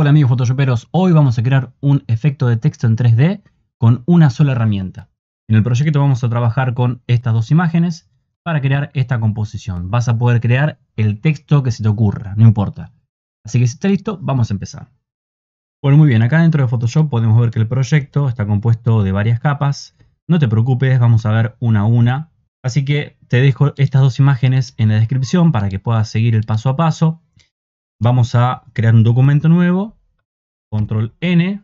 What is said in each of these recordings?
Hola amigos Photoshoperos, hoy vamos a crear un efecto de texto en 3D con una sola herramienta. En el proyecto vamos a trabajar con estas dos imágenes para crear esta composición. Vas a poder crear el texto que se te ocurra, no importa. Así que si está listo, vamos a empezar. Bueno, muy bien, acá dentro de Photoshop podemos ver que el proyecto está compuesto de varias capas. No te preocupes, vamos a ver una a una. Así que te dejo estas dos imágenes en la descripción para que puedas seguir el paso a paso. Vamos a crear un documento nuevo, control N,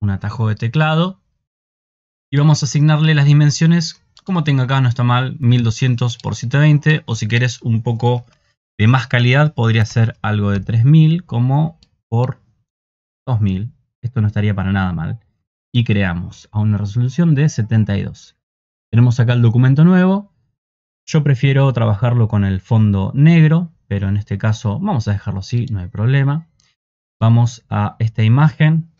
un atajo de teclado, y vamos a asignarle las dimensiones, como tengo acá, no está mal, 1200 x 720, o si quieres un poco de más calidad, podría ser algo de 3000 como por 2000. Esto no estaría para nada mal. Y creamos a una resolución de 72. Tenemos acá el documento nuevo. Yo prefiero trabajarlo con el fondo negro, pero en este caso vamos a dejarlo así, no hay problema. Vamos a esta imagen,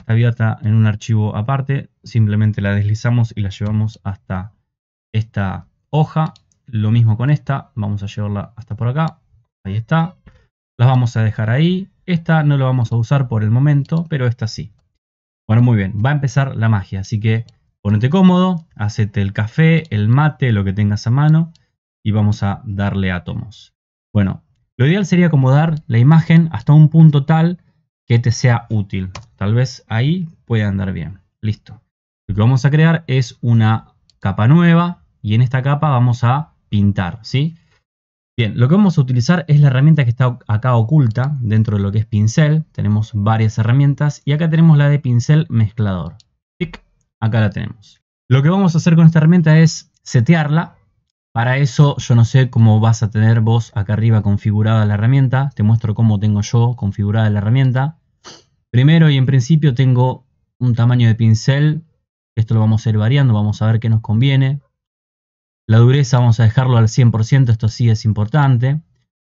está abierta en un archivo aparte, simplemente la deslizamos y la llevamos hasta esta hoja. Lo mismo con esta, vamos a llevarla hasta por acá, ahí está. La vamos a dejar ahí, esta no la vamos a usar por el momento, pero esta sí. Bueno, muy bien, va a empezar la magia, así que ponete cómodo, hacete el café, el mate, lo que tengas a mano y vamos a darle átomos. Bueno, lo ideal sería acomodar la imagen hasta un punto tal que te sea útil. Tal vez ahí pueda andar bien. Listo. Lo que vamos a crear es una capa nueva y en esta capa vamos a pintar, ¿sí? Bien, lo que vamos a utilizar es la herramienta que está acá oculta dentro de lo que es pincel. Tenemos varias herramientas y acá tenemos la de pincel mezclador. Clic, acá la tenemos. Lo que vamos a hacer con esta herramienta es setearla para eso yo no sé cómo vas a tener vos acá arriba configurada la herramienta. Te muestro cómo tengo yo configurada la herramienta. Primero y en principio tengo un tamaño de pincel. Esto lo vamos a ir variando, vamos a ver qué nos conviene. La dureza vamos a dejarlo al 100%, esto sí es importante.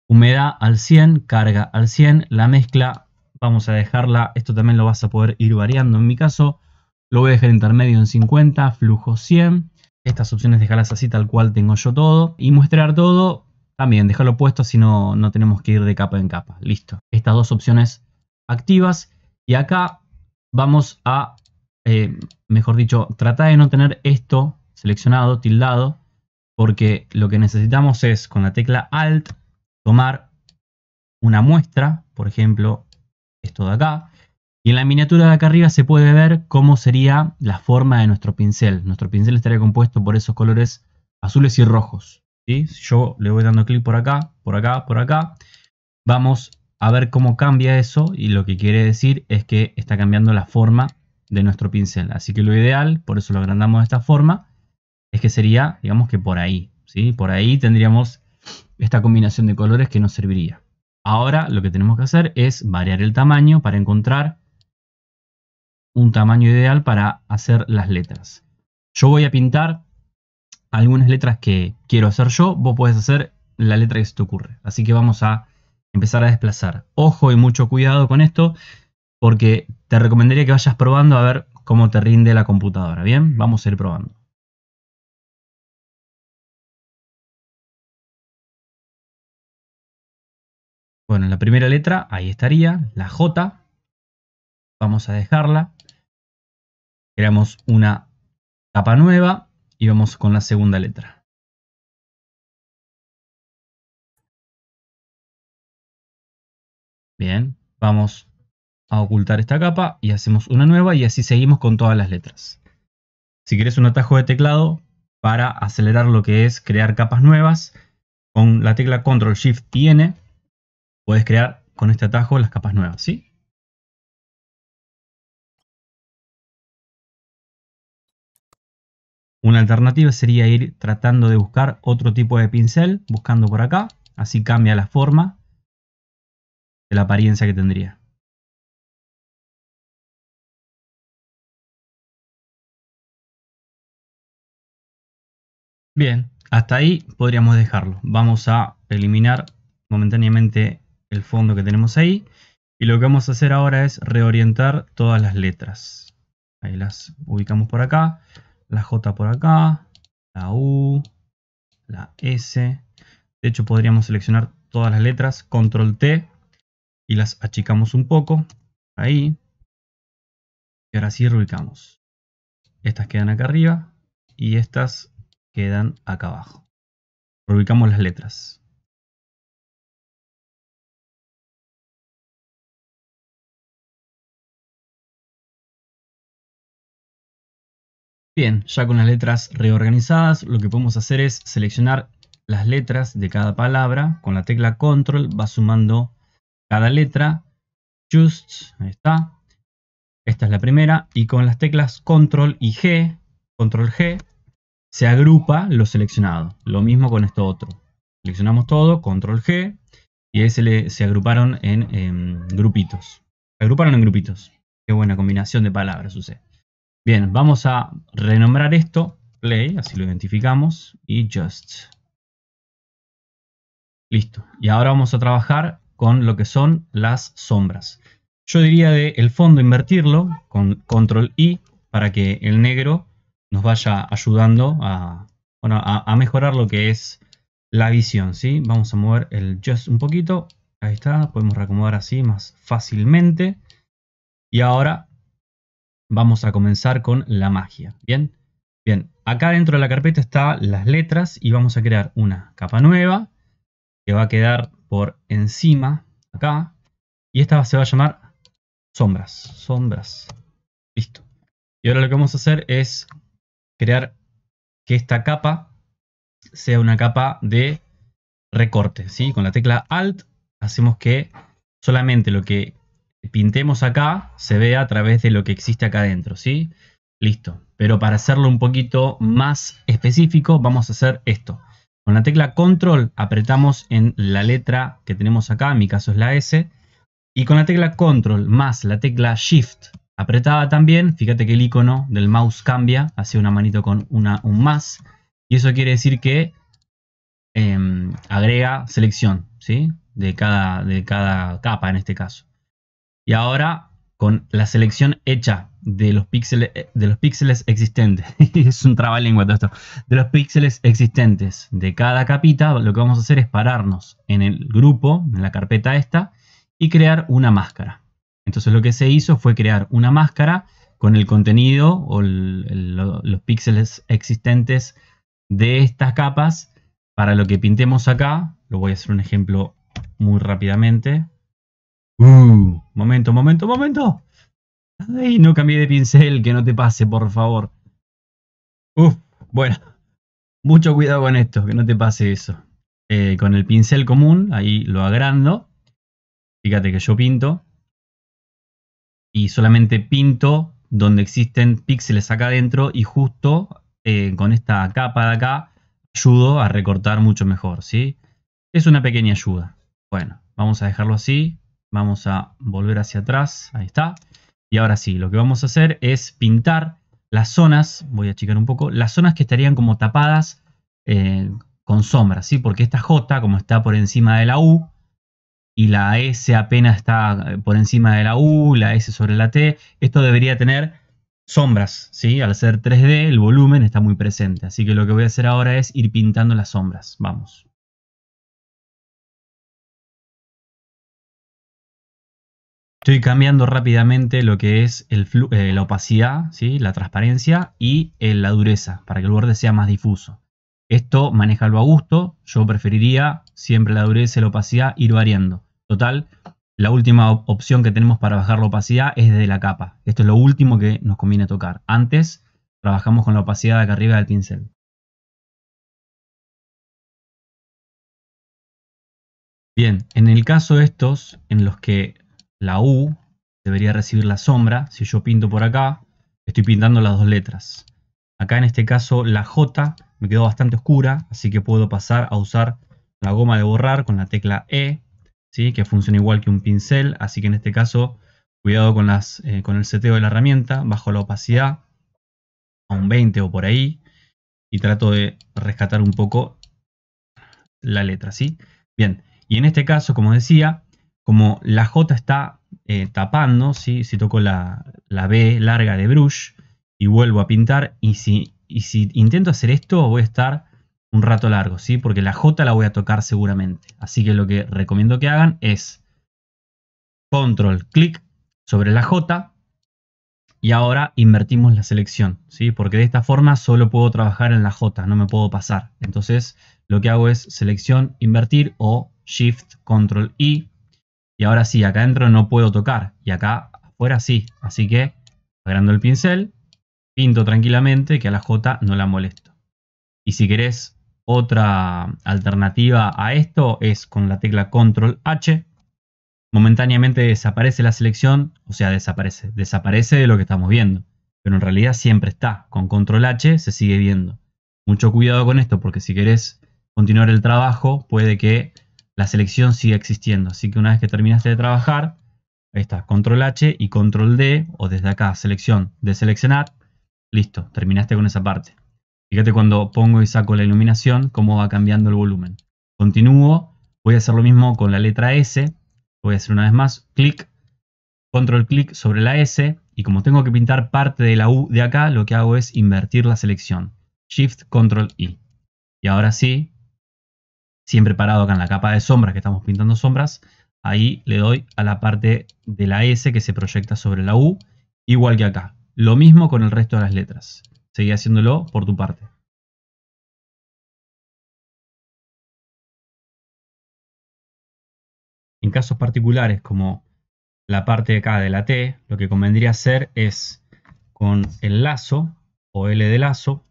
Humedad al 100, carga al 100. La mezcla vamos a dejarla, esto también lo vas a poder ir variando en mi caso. Lo voy a dejar intermedio en 50, flujo 100 estas opciones dejarlas así tal cual tengo yo todo y mostrar todo también dejarlo puesto si no, no tenemos que ir de capa en capa. Listo. Estas dos opciones activas y acá vamos a, eh, mejor dicho, tratar de no tener esto seleccionado, tildado, porque lo que necesitamos es con la tecla Alt tomar una muestra, por ejemplo, esto de acá, y en la miniatura de acá arriba se puede ver cómo sería la forma de nuestro pincel. Nuestro pincel estaría compuesto por esos colores azules y rojos. ¿sí? Yo le voy dando clic por acá, por acá, por acá. Vamos a ver cómo cambia eso y lo que quiere decir es que está cambiando la forma de nuestro pincel. Así que lo ideal, por eso lo agrandamos de esta forma, es que sería, digamos que por ahí. ¿sí? Por ahí tendríamos esta combinación de colores que nos serviría. Ahora lo que tenemos que hacer es variar el tamaño para encontrar un tamaño ideal para hacer las letras. Yo voy a pintar algunas letras que quiero hacer yo, vos puedes hacer la letra que se te ocurre. Así que vamos a empezar a desplazar. Ojo y mucho cuidado con esto, porque te recomendaría que vayas probando a ver cómo te rinde la computadora. Bien, vamos a ir probando. Bueno, la primera letra, ahí estaría, la J. Vamos a dejarla. Creamos una capa nueva y vamos con la segunda letra. Bien, vamos a ocultar esta capa y hacemos una nueva y así seguimos con todas las letras. Si quieres un atajo de teclado para acelerar lo que es crear capas nuevas, con la tecla Control Shift N puedes crear con este atajo las capas nuevas, ¿sí? Una alternativa sería ir tratando de buscar otro tipo de pincel, buscando por acá, así cambia la forma de la apariencia que tendría. Bien, hasta ahí podríamos dejarlo. Vamos a eliminar momentáneamente el fondo que tenemos ahí. Y lo que vamos a hacer ahora es reorientar todas las letras. Ahí las ubicamos por acá la J por acá, la U, la S. De hecho podríamos seleccionar todas las letras, control T, y las achicamos un poco, ahí. Y ahora sí reubicamos. Estas quedan acá arriba y estas quedan acá abajo. Reubicamos las letras. Bien, ya con las letras reorganizadas, lo que podemos hacer es seleccionar las letras de cada palabra. Con la tecla control va sumando cada letra. Just, ahí está. Esta es la primera. Y con las teclas control y G, control G, se agrupa lo seleccionado. Lo mismo con esto otro. Seleccionamos todo, control G, y ahí se, agruparon en, en em, grupitos. Se agruparon en grupitos. Qué buena combinación de palabras sucede. Bien, vamos a renombrar esto, play, así lo identificamos, y just. Listo. Y ahora vamos a trabajar con lo que son las sombras. Yo diría de el fondo invertirlo con control I para que el negro nos vaya ayudando a, mejorar lo que es la visión. ¿sí? Vamos a mover el just un poquito. Ahí está, podemos reacomodar así más fácilmente. Y ahora vamos a comenzar con la magia. Bien, bien, acá dentro de la carpeta están las letras y vamos a crear una capa nueva que va a quedar por encima acá y esta se va a llamar sombras, sombras. Listo. Y ahora lo que vamos a hacer es crear que esta capa sea una capa de recorte, ¿sí? Con la tecla Alt hacemos que solamente lo que pintemos acá se ve a través de lo que existe acá adentro, ¿sí? Listo. Pero para hacerlo un poquito más específico, vamos a hacer esto. Con la tecla control apretamos en la letra que tenemos acá, en mi caso es la S, y con la tecla control más la tecla shift apretada también, fíjate que el icono del mouse cambia hacia una manito con una, un más, y eso quiere decir que em, agrega selección, ¿sí? De cada, de cada capa en este caso. Y ahora con la selección hecha de los píxeles, eh, de los píxeles existentes, es un trabalenguas todo esto, de los píxeles existentes de cada capita, lo que vamos a hacer es pararnos en el grupo, en la carpeta esta, y crear una máscara. Entonces lo que se hizo fue crear una máscara con el contenido o los píxeles existentes de estas capas. Para lo que pintemos acá, lo voy a hacer un ejemplo muy rápidamente. Momento, momento, momento. Ay, no cambié de pincel, que no te pase, por favor. Uf, bueno. Mucho cuidado con esto, que no te pase eso. Eh, con el pincel común, ahí lo agrando. Fíjate que yo pinto. Y solamente pinto donde existen píxeles acá adentro y justo eh, con esta capa de acá ayudo a recortar mucho mejor, ¿sí? Es una pequeña ayuda. Bueno, vamos a dejarlo así. Vamos a volver hacia atrás, ahí está. Y ahora sí, lo que vamos a hacer es pintar las zonas, voy a achicar un poco, las zonas que estarían como tapadas eh, con sombras, ¿sí? Porque esta J, como está por encima de la U, y la S apenas está eh, por encima de la U, la S sobre la T, esto debería tener sombras, ¿sí? Al ser 3D, el volumen está muy presente. Así que lo que voy a hacer ahora es ir pintando las sombras. Vamos. Estoy cambiando rápidamente lo que es el eh, la opacidad, la transparencia y eh, la dureza, para que el borde sea más difuso. Esto algo a gusto, yo preferiría siempre la dureza y la opacidad ir variando. Total, la última opción que tenemos para bajar la opacidad es desde la capa. Esto es lo último que nos conviene tocar. Antes trabajamos con la opacidad de acá arriba del pincel. Bien, en el caso de estos, en los que la U debería recibir la sombra. Si yo pinto por acá, estoy pintando las dos letras. Acá en este caso la J me quedó bastante oscura, así que puedo pasar a usar la goma de borrar con la tecla E, ¿sí? que funciona igual que un pincel, así que en este caso cuidado con, las, eh, con el seteo de la herramienta, bajo la opacidad a un 20 o por ahí, y trato de rescatar un poco la letra, ¿sí? Bien, y en este caso, como decía, como la J está eh, tapando, si toco la, B larga de brush y vuelvo a pintar, y si, si intento hacer esto voy a estar un rato largo, ¿sí? porque la J la voy a tocar seguramente. Así que lo que recomiendo que hagan es control, clic sobre la J y ahora invertimos la selección, ¿sí? porque de esta forma solo puedo trabajar en la J, no me puedo pasar. Entonces lo que hago es selección, invertir o shift, control, I y ahora sí, acá adentro no puedo tocar. Y acá afuera sí. Así que agarrando el pincel, pinto tranquilamente que a la J no la molesto. Y si querés otra alternativa a esto es con la tecla Control H. Momentáneamente desaparece la selección, o sea, desaparece, desaparece de lo que estamos viendo. Pero en realidad siempre está. Con Control H se sigue viendo. Mucho cuidado con esto porque si querés continuar el trabajo puede que la selección sigue existiendo. Así que una vez que terminaste de trabajar, ahí está, control H y control D, o desde acá, selección, deseleccionar, listo, terminaste con esa parte. Fíjate cuando pongo y saco la iluminación, cómo va cambiando el volumen. Continúo, voy a hacer lo mismo con la letra S, voy a hacer una vez más, clic, control clic sobre la S, y como tengo que pintar parte de la U de acá, lo que hago es invertir la selección. Shift, Control, I. Y ahora sí, siempre parado acá en la capa de sombras, que estamos pintando sombras, ahí le doy a la parte de la S que se proyecta sobre la U, igual que acá. Lo mismo con el resto de las letras. Seguí haciéndolo por tu parte. En casos particulares como la parte de acá de la T, lo que convendría hacer es con el lazo o L de lazo,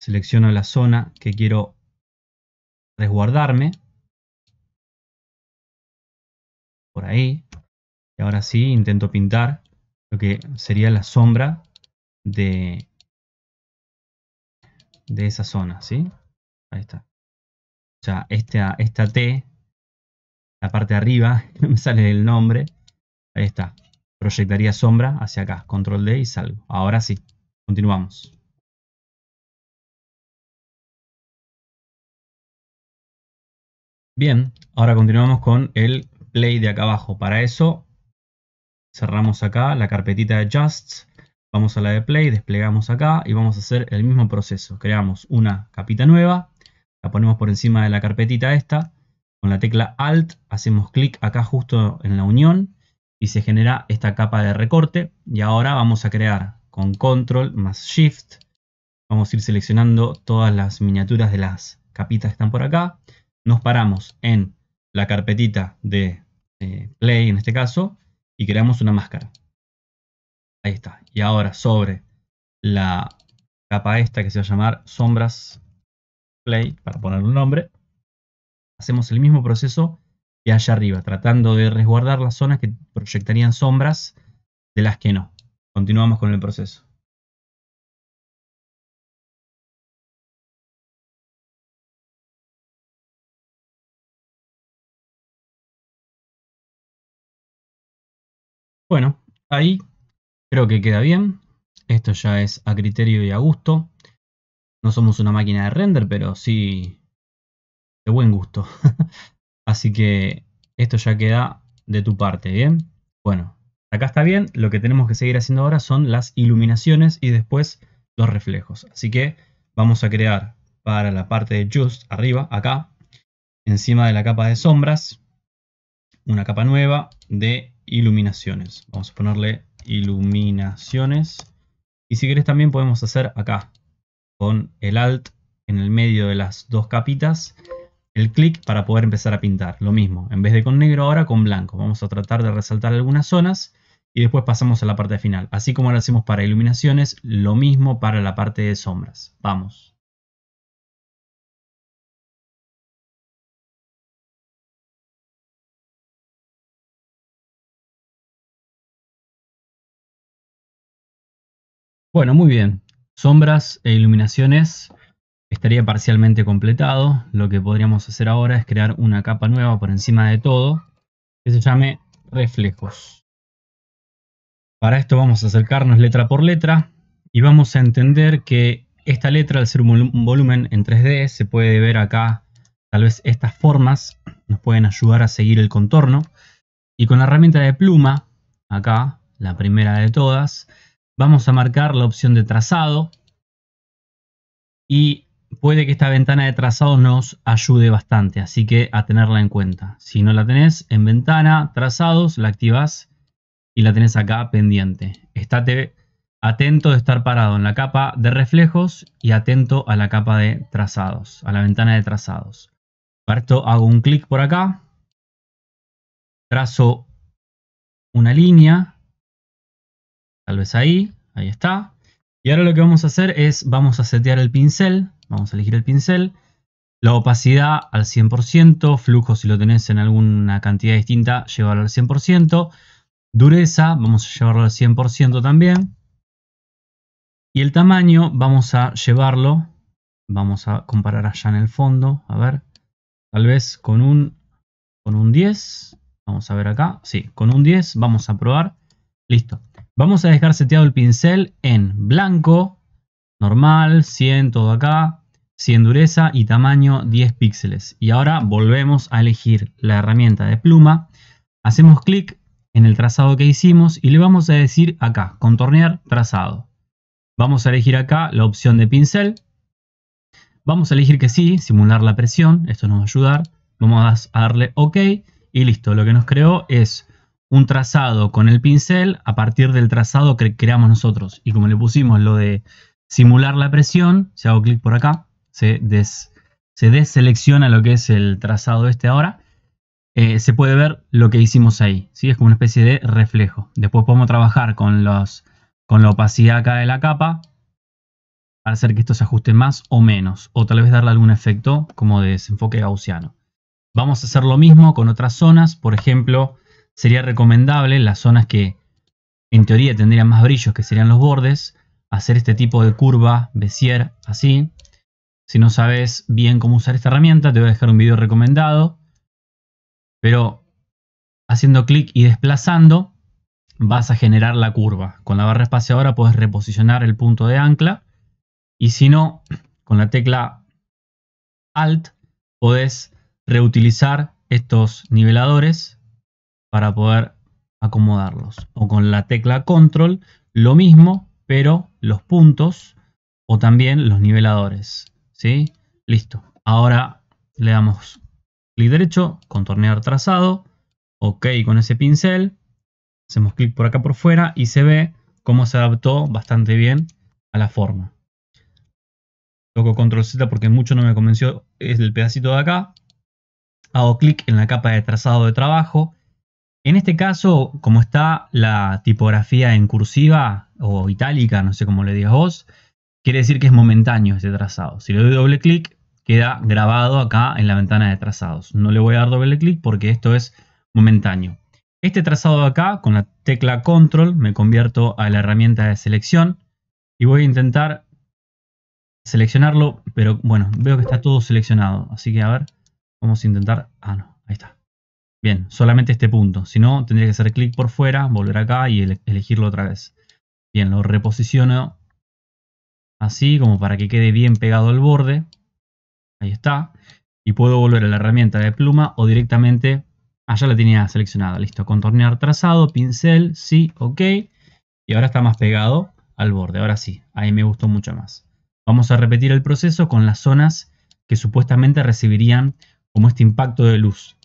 selecciono la zona que quiero resguardarme. Por ahí. Y ahora sí, intento pintar lo que sería la sombra de, de esa zona, ¿sí? Ahí está. O sea, esta, esta T, la parte de arriba, no me sale el nombre. Ahí está. Proyectaría sombra hacia acá. Control D y salgo. Ahora sí. Continuamos. Bien, ahora continuamos con el play de acá abajo. Para eso cerramos acá la carpetita de just vamos a la de play, desplegamos acá y vamos a hacer el mismo proceso. Creamos una capita nueva, la ponemos por encima de la carpetita esta, con la tecla Alt hacemos clic acá justo en la unión y se genera esta capa de recorte. Y ahora vamos a crear con Control más Shift, vamos a ir seleccionando todas las miniaturas de las capitas que están por acá nos paramos en la carpetita de eh, Play, en este caso, y creamos una máscara. Ahí está. Y ahora sobre la capa esta que se va a llamar sombras play, para poner un nombre, hacemos el mismo proceso que allá arriba, tratando de resguardar las zonas que proyectarían sombras de las que no. Continuamos con el proceso. Bueno, ahí creo que queda bien. Esto ya es a criterio y a gusto. No somos una máquina de render, pero sí de buen gusto. Así que esto ya queda de tu parte, ¿bien? Bueno, acá está bien. Lo que tenemos que seguir haciendo ahora son las iluminaciones y después los reflejos. Así que vamos a crear para la parte de Just, arriba, acá, encima de la capa de sombras, una capa nueva de iluminaciones. Vamos a ponerle iluminaciones. Y si querés también podemos hacer acá, con el Alt en el medio de las dos capitas, el clic para poder empezar a pintar. Lo mismo, en vez de con negro ahora con blanco. Vamos a tratar de resaltar algunas zonas y después pasamos a la parte final. Así como lo hacemos para iluminaciones, lo mismo para la parte de sombras. Vamos. Bueno, muy bien. Sombras e iluminaciones estaría parcialmente completado. Lo que podríamos hacer ahora es crear una capa nueva por encima de todo que se llame reflejos. Para esto vamos a acercarnos letra por letra y vamos a entender que esta letra, al ser un volumen en 3D, se puede ver acá, tal vez estas formas nos pueden ayudar a seguir el contorno. Y con la herramienta de pluma, acá, la primera de todas, Vamos a marcar la opción de trazado y puede que esta ventana de trazado nos ayude bastante, así que a tenerla en cuenta. Si no la tenés, en ventana, trazados, la activas y la tenés acá pendiente. Estate atento de estar parado en la capa de reflejos y atento a la capa de trazados, a la ventana de trazados. Para esto hago un clic por acá, trazo una línea Tal vez ahí, ahí está. Y ahora lo que vamos a hacer es, vamos a setear el pincel, vamos a elegir el pincel, la opacidad al 100%, flujo si lo tenés en alguna cantidad distinta, llevarlo al 100%, dureza, vamos a llevarlo al 100% también, y el tamaño vamos a llevarlo, vamos a comparar allá en el fondo, a ver, tal vez con un, con un 10, vamos a ver acá, sí, con un 10 vamos a probar, listo. Vamos a dejar seteado el pincel en blanco, normal, 100 todo acá, 100 dureza y tamaño 10 píxeles. Y ahora volvemos a elegir la herramienta de pluma. Hacemos clic en el trazado que hicimos y le vamos a decir acá, contornear trazado. Vamos a elegir acá la opción de pincel. Vamos a elegir que sí, simular la presión, esto nos va a ayudar. Vamos a darle OK y listo, lo que nos creó es un trazado con el pincel a partir del trazado que creamos nosotros. Y como le pusimos lo de simular la presión, si hago clic por acá, se, deselecciona lo que es el trazado este ahora. Eh, se puede ver lo que hicimos ahí, ¿sí? es como una especie de reflejo. Después podemos trabajar con, los, con la opacidad acá de la capa para hacer que esto se ajuste más o menos, o tal vez darle algún efecto como de desenfoque gaussiano. Vamos a hacer lo mismo con otras zonas, por ejemplo, sería recomendable en las zonas que en teoría tendrían más brillos, que serían los bordes, hacer este tipo de curva bezier así. Si no sabes bien cómo usar esta herramienta, te voy a dejar un video recomendado. Pero haciendo clic y desplazando, vas a generar la curva. Con la barra espaciadora puedes reposicionar el punto de ancla. Y si no, con la tecla Alt podés reutilizar estos niveladores para poder acomodarlos. O con la tecla control, lo mismo, pero los puntos o también los niveladores. ¿Sí? Listo. Ahora le damos clic derecho, contornear trazado, ok con ese pincel, hacemos clic por acá por fuera y se ve cómo se adaptó bastante bien a la forma. Toco control Z porque mucho no me convenció es el pedacito de acá. Hago clic en la capa de trazado de trabajo en este caso, como está la tipografía en cursiva o itálica, no sé cómo le digas vos, quiere decir que es momentáneo este trazado. Si le doy doble clic, queda grabado acá en la ventana de trazados. No le voy a dar doble clic porque esto es momentáneo. Este trazado de acá, con la tecla control, me convierto a la herramienta de selección y voy a intentar seleccionarlo, pero bueno, veo que está todo seleccionado. Así que a ver, vamos a intentar... Ah, no, ahí está. Bien, solamente este punto. Si no, tendría que hacer clic por fuera, volver acá y elegirlo otra vez. Bien, lo reposiciono así como para que quede bien pegado al borde. Ahí está. Y puedo volver a la herramienta de pluma o directamente... allá ah, la tenía seleccionada. Listo. Contornear trazado, pincel, sí, ok. Y ahora está más pegado al borde. Ahora sí, ahí me gustó mucho más. Vamos a repetir el proceso con las zonas que supuestamente recibirían como este impacto de luz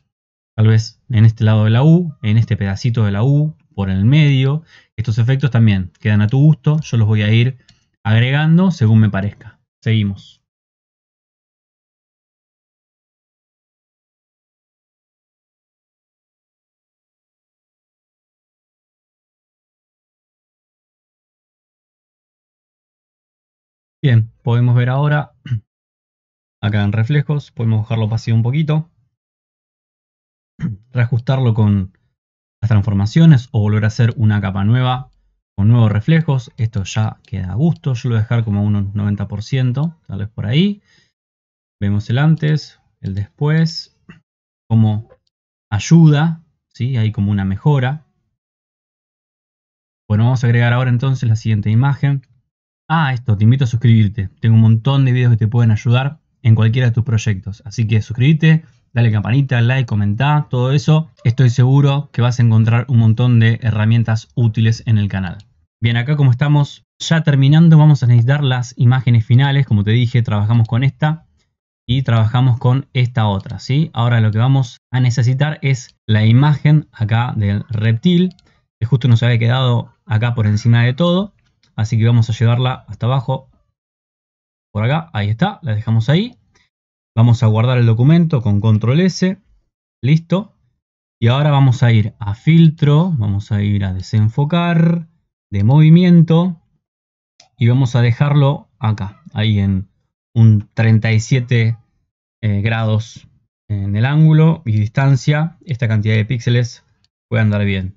tal vez en este lado de la U, en este pedacito de la U, por el medio. Estos efectos también quedan a tu gusto, yo los voy a ir agregando según me parezca. Seguimos. Bien, podemos ver ahora acá en reflejos, podemos bajarlo pasivo un poquito. reajustarlo con las transformaciones o volver a hacer una capa nueva con nuevos reflejos. Esto ya queda a gusto. Yo lo voy a dejar como un 90%, tal vez por ahí. Vemos el antes, el después, como ayuda, si hay como una mejora. Bueno, vamos a agregar ahora entonces la siguiente imagen. Ah, esto, te invito a suscribirte. Tengo un montón de videos que te pueden ayudar en cualquiera de tus proyectos. Así que suscríbete, dale campanita, like, comentá, todo eso. Estoy seguro que vas a encontrar un montón de herramientas útiles en el canal. Bien, acá como estamos ya terminando, vamos a necesitar las imágenes finales. Como te dije, trabajamos con esta y trabajamos con esta otra, ¿sí? Ahora lo que vamos a necesitar es la imagen acá del reptil, que justo nos había quedado acá por encima de todo. Así que vamos a llevarla hasta abajo, por acá, ahí está, la dejamos ahí. Vamos a guardar el documento con control S. Listo. Y ahora vamos a ir a filtro, vamos a ir a desenfocar, de movimiento. Y vamos a dejarlo acá, ahí en un 37 eh, grados en el ángulo y distancia. Esta cantidad de píxeles puede andar bien.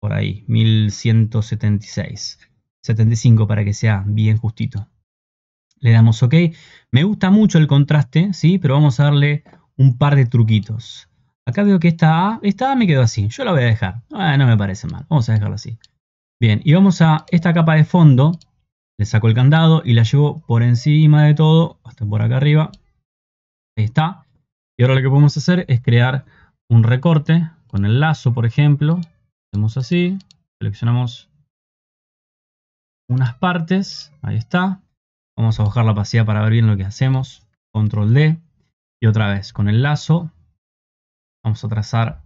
Por ahí, 1176. 75 para que sea bien justito. Le damos OK. Me gusta mucho el contraste, ¿sí? Pero vamos a darle un par de truquitos. Acá veo que esta A, me quedó así. Yo la voy a dejar. Ah, no me parece mal. Vamos a dejarlo así. Bien, y vamos a esta capa de fondo. Le saco el candado y la llevo por encima de todo, hasta por acá arriba. Ahí está. Y ahora lo que podemos hacer es crear un recorte con el lazo, por ejemplo. Hacemos así, seleccionamos unas partes, ahí está. Vamos a bajar la opacidad para ver bien lo que hacemos. Control D. Y otra vez con el lazo. Vamos a trazar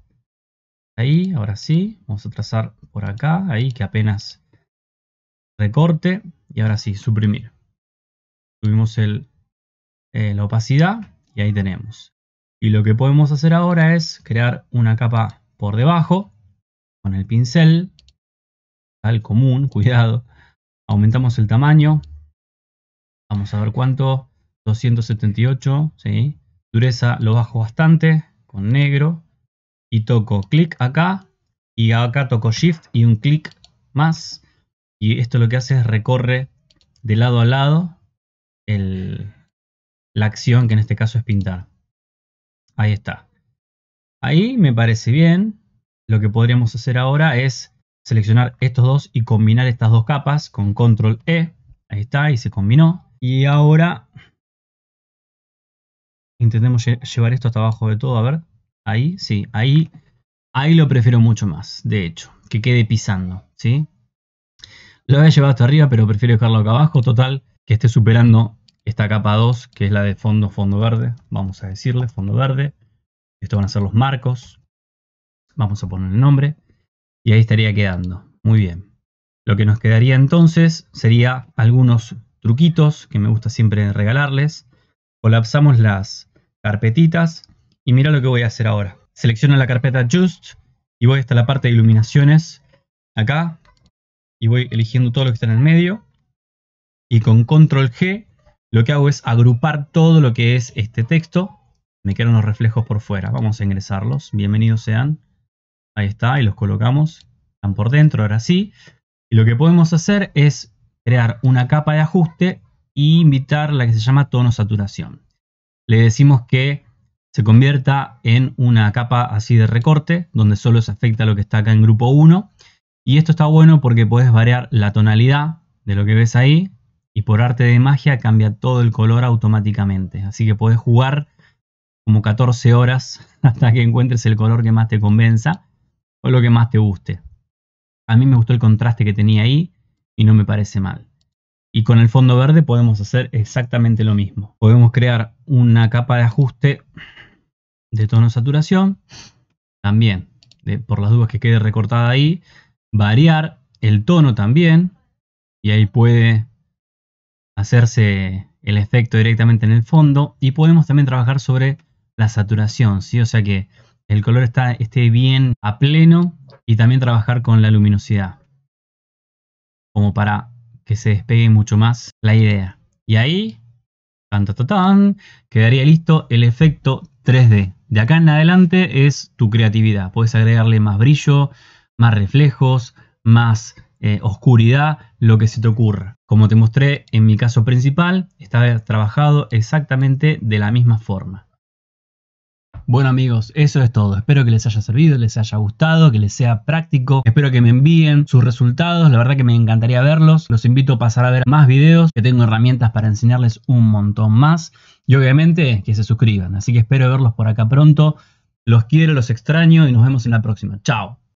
ahí, ahora sí. Vamos a trazar por acá, ahí que apenas recorte. Y ahora sí, suprimir. Subimos el, eh, la opacidad y ahí tenemos. Y lo que podemos hacer ahora es crear una capa por debajo con el pincel. Al común, cuidado. Aumentamos el tamaño, Vamos a ver cuánto. 278, ¿sí? Dureza lo bajo bastante con negro. Y toco clic acá. Y acá toco shift y un clic más. Y esto lo que hace es recorre de lado a lado la acción que en este caso es pintar. Ahí está. Ahí me parece bien. Lo que podríamos hacer ahora es seleccionar estos dos y combinar estas dos capas con control E. Ahí está, y se combinó. Y ahora intentemos llevar esto hasta abajo de todo, a ver. Ahí, sí, ahí, ahí lo prefiero mucho más, de hecho, que quede pisando, ¿sí? Lo había llevado hasta arriba, pero prefiero dejarlo acá abajo, total, que esté superando esta capa 2, que es la de fondo, fondo verde, vamos a decirle, fondo verde. Estos van a ser los marcos, vamos a poner el nombre, y ahí estaría quedando, muy bien. Lo que nos quedaría entonces sería algunos truquitos que me gusta siempre regalarles. Colapsamos las carpetitas y mira lo que voy a hacer ahora. Selecciono la carpeta Just y voy hasta la parte de iluminaciones acá y voy eligiendo todo lo que está en el medio y con control G lo que hago es agrupar todo lo que es este texto. Me quedan los reflejos por fuera. Vamos a ingresarlos. Bienvenidos sean. Ahí está, y los colocamos. Están por dentro, ahora sí. Y lo que podemos hacer es crear una capa de ajuste e invitar la que se llama tono saturación. Le decimos que se convierta en una capa así de recorte, donde solo se afecta lo que está acá en grupo 1. Y esto está bueno porque puedes variar la tonalidad de lo que ves ahí y por arte de magia cambia todo el color automáticamente. Así que podés jugar como 14 horas hasta que encuentres el color que más te convenza o lo que más te guste. A mí me gustó el contraste que tenía ahí y no me parece mal. Y con el fondo verde podemos hacer exactamente lo mismo. Podemos crear una capa de ajuste de tono saturación. También, por las dudas que quede recortada ahí, variar el tono también. Y ahí puede hacerse el efecto directamente en el fondo. Y podemos también trabajar sobre la saturación, ¿sí? O sea que el color está, esté bien a pleno y también trabajar con la luminosidad como para que se despegue mucho más la idea. Y ahí, tan, tan, quedaría listo el efecto 3D. De acá en adelante es tu creatividad. Puedes agregarle más brillo, más reflejos, más eh, oscuridad, lo que se te ocurra. Como te mostré en mi caso principal, está trabajado exactamente de la misma forma. Bueno amigos, eso es todo. Espero que les haya servido, les haya gustado, que les sea práctico. Espero que me envíen sus resultados. La verdad que me encantaría verlos. Los invito a pasar a ver más videos, que tengo herramientas para enseñarles un montón más. Y obviamente que se suscriban. Así que espero verlos por acá pronto. Los quiero, los extraño y nos vemos en la próxima. Chao.